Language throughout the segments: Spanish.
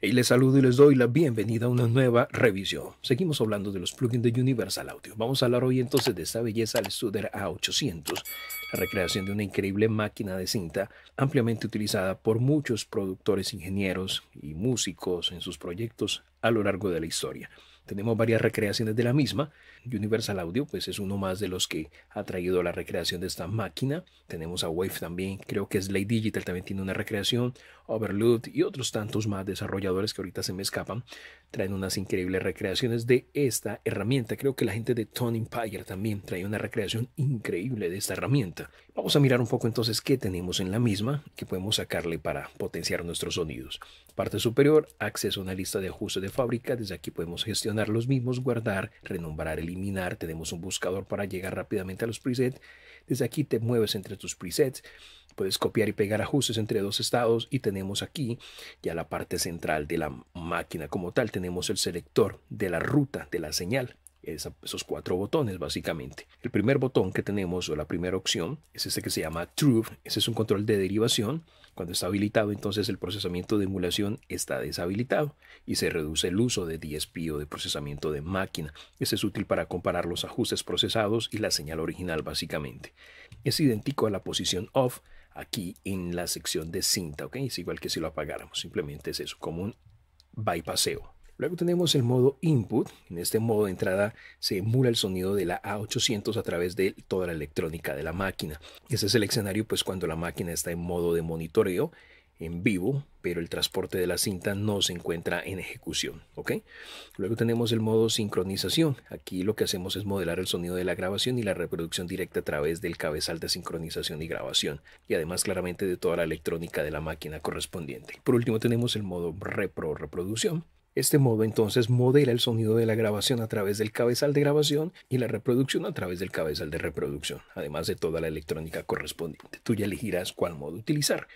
Y les saludo y les doy la bienvenida a una nueva revisión. Seguimos hablando de los plugins de Universal Audio. Vamos a hablar hoy entonces de esta belleza, el Studer A800, la recreación de una increíble máquina de cinta ampliamente utilizada por muchos productores, ingenieros y músicos en sus proyectos a lo largo de la historia. Tenemos varias recreaciones de la misma. Universal Audio pues es uno más de los que ha traído la recreación de esta máquina. Tenemos a Wave también, creo que Slay Digital también tiene una recreación, Overload y otros tantos más desarrolladores que ahorita se me escapan. Traen unas increíbles recreaciones de esta herramienta. Creo que la gente de Tony Empire también trae una recreación increíble de esta herramienta. Vamos a mirar un poco entonces qué tenemos en la misma que podemos sacarle para potenciar nuestros sonidos. Parte superior, acceso a una lista de ajustes de fábrica. Desde aquí podemos gestionar los mismos, guardar, renombrar, eliminar. Tenemos un buscador para llegar rápidamente a los presets. Desde aquí te mueves entre tus presets. Puedes copiar y pegar ajustes entre dos estados y tenemos aquí ya la parte central de la máquina como tal. Tenemos el selector de la ruta de la señal. esos cuatro botones básicamente. El primer botón que tenemos o la primera opción es este que se llama True. Ese es un control de derivación. Cuando está habilitado, entonces el procesamiento de emulación está deshabilitado y se reduce el uso de DSP o de procesamiento de máquina. Eso es útil para comparar los ajustes procesados y la señal original básicamente. Es idéntico a la posición off aquí en la sección de cinta, ¿ok? Es igual que si lo apagáramos, simplemente es eso, como un bypaseo. Luego tenemos el modo input. En este modo de entrada se emula el sonido de la A800 a través de toda la electrónica de la máquina. Ese es el escenario pues cuando la máquina está en modo de monitoreo en vivo, pero el transporte de la cinta no se encuentra en ejecución. Luego tenemos el modo sincronización. Aquí lo que hacemos es modelar el sonido de la grabación y la reproducción directa a través del cabezal de sincronización y grabación, y además claramente de toda la electrónica de la máquina correspondiente. Por último tenemos el modo repro reproducción. Este modo entonces modela el sonido de la grabación a través del cabezal de grabación y la reproducción a través del cabezal de reproducción, además de toda la electrónica correspondiente. Tú ya elegirás cuál modo utilizar.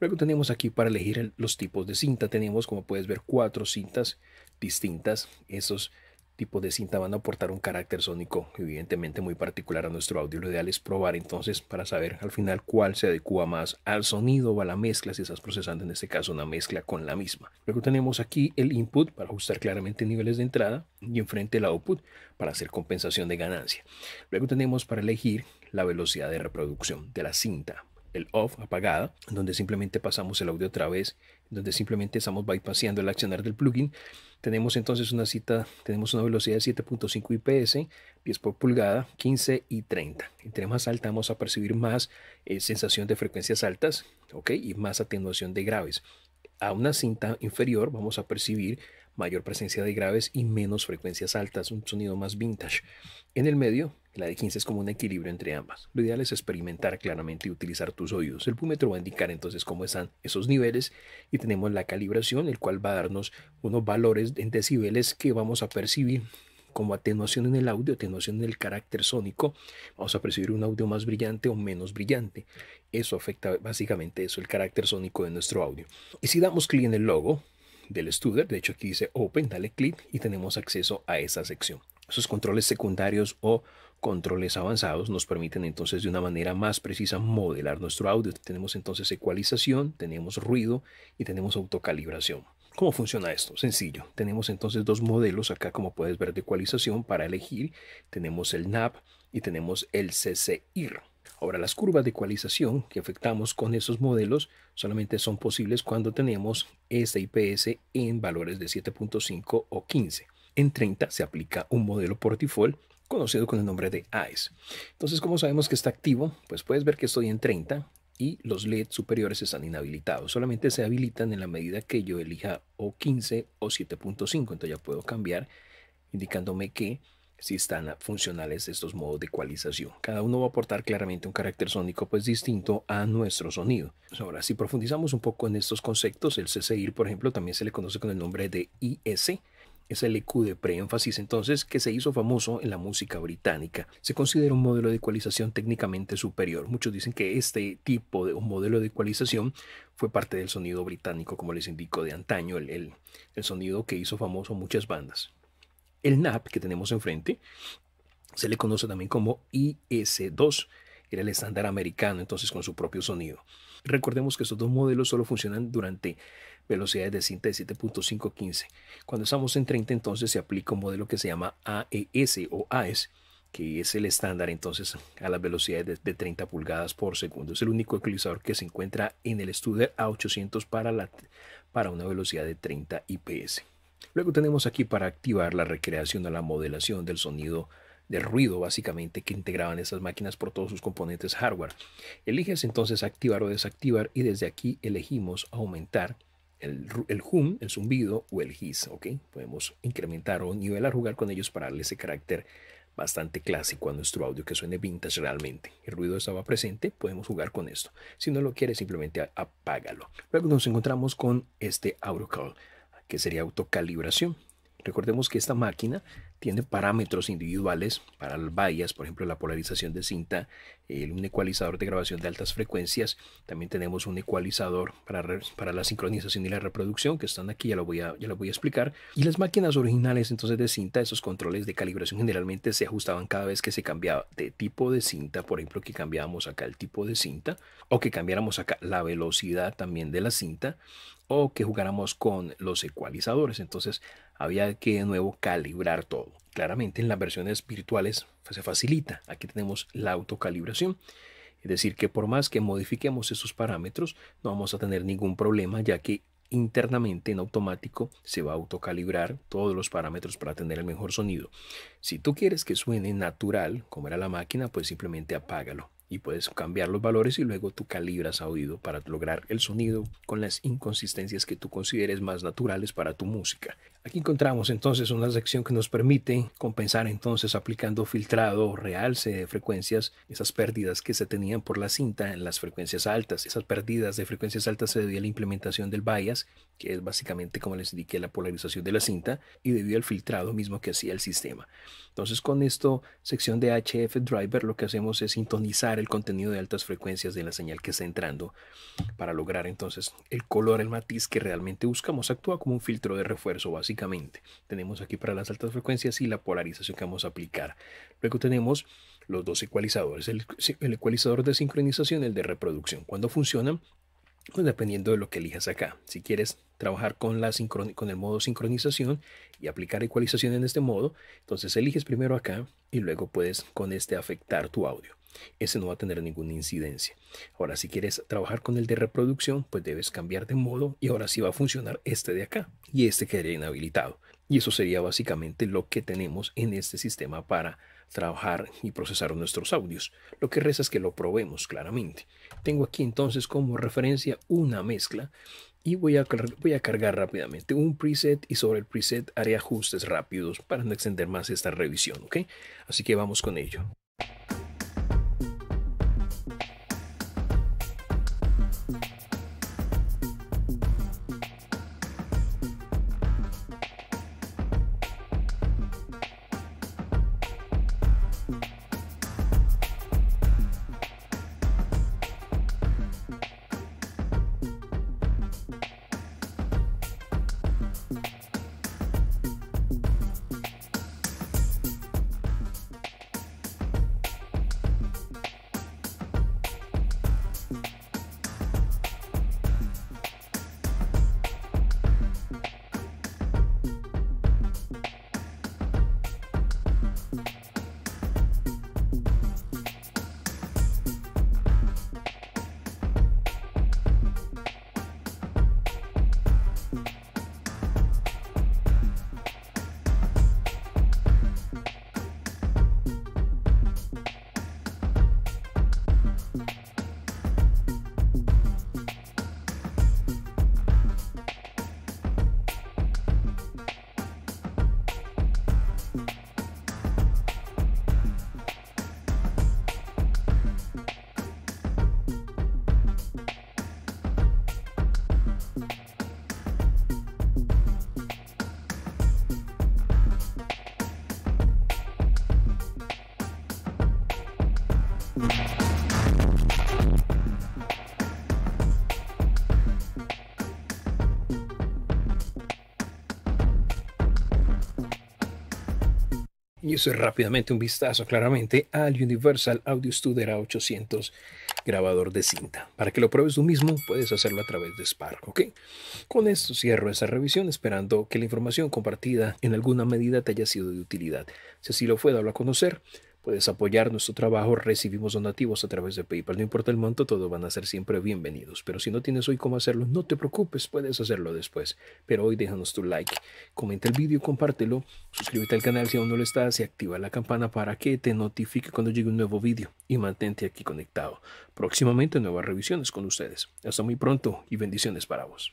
Luego tenemos aquí para elegir los tipos de cinta, tenemos como puedes ver cuatro cintas distintas. Esos tipo de cinta van a aportar un carácter sónico evidentemente muy particular a nuestro audio. Lo ideal es probar entonces para saber al final cuál se adecua más al sonido o a la mezcla si estás procesando en este caso una mezcla con la misma. Luego tenemos aquí el input para ajustar claramente niveles de entrada y enfrente el output para hacer compensación de ganancia. Luego tenemos para elegir la velocidad de reproducción de la cinta el off apagada, donde simplemente pasamos el audio otra vez, donde simplemente estamos bypassando el accionar del plugin. Tenemos entonces una cita, tenemos una velocidad de 7.5 IPS, pies por pulgada, 15 y 30. Entre más alta vamos a percibir más eh, sensación de frecuencias altas, ¿ok? Y más atenuación de graves. A una cinta inferior vamos a percibir mayor presencia de graves y menos frecuencias altas, un sonido más vintage. En el medio la de 15 es como un equilibrio entre ambas. Lo ideal es experimentar claramente y utilizar tus oídos. El púmetro va a indicar entonces cómo están esos niveles y tenemos la calibración, el cual va a darnos unos valores en decibeles que vamos a percibir como atenuación en el audio, atenuación en el carácter sónico, vamos a percibir un audio más brillante o menos brillante. Eso afecta básicamente eso, el carácter sónico de nuestro audio. Y si damos clic en el logo del Studer, de hecho aquí dice Open, dale clic y tenemos acceso a esa sección. Esos controles secundarios o controles avanzados nos permiten entonces de una manera más precisa modelar nuestro audio. Tenemos entonces ecualización, tenemos ruido y tenemos autocalibración. ¿Cómo funciona esto? Sencillo. Tenemos entonces dos modelos acá como puedes ver de ecualización para elegir. Tenemos el NAP y tenemos el CCIR. Ahora las curvas de ecualización que afectamos con esos modelos solamente son posibles cuando tenemos IPS en valores de 7.5 o 15 en 30 se aplica un modelo portifol, conocido con el nombre de AES. Entonces, como sabemos que está activo? Pues puedes ver que estoy en 30 y los LED superiores están inhabilitados. Solamente se habilitan en la medida que yo elija o 15 o 7.5. Entonces ya puedo cambiar indicándome que si están funcionales estos modos de ecualización. Cada uno va a aportar claramente un carácter sónico pues distinto a nuestro sonido. Pues, ahora, si profundizamos un poco en estos conceptos, el CCIR, por ejemplo, también se le conoce con el nombre de IS, e es el EQ de preénfasis entonces que se hizo famoso en la música británica. Se considera un modelo de ecualización técnicamente superior. Muchos dicen que este tipo de un modelo de ecualización fue parte del sonido británico, como les indico, de antaño, el, el, sonido que hizo famoso muchas bandas. El NAP que tenemos enfrente se le conoce también como IS2 era el estándar americano, entonces con su propio sonido. Recordemos que estos dos modelos solo funcionan durante velocidades de cinta de 7.515. Cuando estamos en 30 entonces se aplica un modelo que se llama AES o AES, que es el estándar entonces a las velocidades de, 30 pulgadas por segundo. Es el único ecualizador que se encuentra en el Studer A800 para, la, para una velocidad de 30 IPS. Luego tenemos aquí para activar la recreación o la modelación del sonido de ruido básicamente que integraban esas máquinas por todos sus componentes hardware. Eliges entonces activar o desactivar y desde aquí elegimos aumentar el, hum, el zumbido o el hiss, ¿ok? Podemos incrementar o nivelar, jugar con ellos para darle ese carácter bastante clásico a nuestro audio que suene vintage realmente. El ruido estaba presente, podemos jugar con esto. Si no lo quieres, simplemente apágalo. Luego nos encontramos con este AutoCall, que sería autocalibración. Recordemos que esta máquina tiene parámetros individuales para el vallas, por ejemplo, la polarización de cinta, el un ecualizador de grabación de altas frecuencias. También tenemos un ecualizador para, para la sincronización y la reproducción, que están aquí, ya lo, voy a, ya lo voy a explicar. Y las máquinas originales entonces de cinta, esos controles de calibración generalmente se ajustaban cada vez que se cambiaba de tipo de cinta, por ejemplo, que cambiábamos acá el tipo de cinta o que cambiáramos acá la velocidad también de la cinta o que jugáramos con los ecualizadores. Entonces había que de nuevo calibrar todo. Claramente en las versiones virtuales se facilita. Aquí tenemos la autocalibración. Es decir, que por más que modifiquemos esos parámetros, no vamos a tener ningún problema ya que internamente en automático se va a autocalibrar todos los parámetros para tener el mejor sonido. Si tú quieres que suene natural, como era la máquina, pues simplemente apágalo y puedes cambiar los valores y luego tú calibras a oído para lograr el sonido con las inconsistencias que tú consideres más naturales para tu música. Aquí encontramos entonces una sección que nos permite compensar entonces aplicando filtrado, realce de frecuencias, esas pérdidas que se tenían por la cinta en las frecuencias altas. Esas pérdidas de frecuencias altas se debía a la implementación del bias, que es básicamente como les indiqué la polarización de la cinta y debido al filtrado mismo que hacía el sistema. Entonces con esto, sección de HF driver, lo que hacemos es sintonizar el contenido de altas frecuencias de la señal que está entrando para lograr entonces el color, el matiz que realmente buscamos. Actúa como un filtro de refuerzo básicamente. Tenemos aquí para las altas frecuencias y la polarización que vamos a aplicar. Luego tenemos los dos ecualizadores, el, ecualizador de sincronización y el de reproducción. Cuando funcionan, pues dependiendo de lo que elijas acá. Si quieres trabajar con, la con el modo sincronización y aplicar ecualización en este modo, entonces eliges primero acá y luego puedes con este afectar tu audio. Ese no va a tener ninguna incidencia. Ahora, si quieres trabajar con el de reproducción, pues debes cambiar de modo y ahora sí va a funcionar este de acá y este quedaría inhabilitado. Y eso sería básicamente lo que tenemos en este sistema para trabajar y procesar nuestros audios. Lo que reza es que lo probemos claramente. Tengo aquí entonces como referencia una mezcla y voy a, voy a cargar rápidamente un preset y sobre el preset haré ajustes rápidos para no extender más esta revisión. Así que vamos con ello. Y eso es rápidamente un vistazo claramente al Universal Audio Studer A800 grabador de cinta. Para que lo pruebes tú mismo, puedes hacerlo a través de Spark, ¿ok? Con esto cierro esa revisión, esperando que la información compartida en alguna medida te haya sido de utilidad. Si así lo fue, dalo a conocer. Puedes apoyar nuestro trabajo, recibimos donativos a través de PayPal, no importa el monto, todos van a ser siempre bienvenidos. Pero si no tienes hoy cómo hacerlo, no te preocupes, puedes hacerlo después. Pero hoy déjanos tu like, comenta el video, compártelo, suscríbete al canal si aún no lo estás y activa la campana para que te notifique cuando llegue un nuevo video. y mantente aquí conectado. Próximamente nuevas revisiones con ustedes. Hasta muy pronto y bendiciones para vos.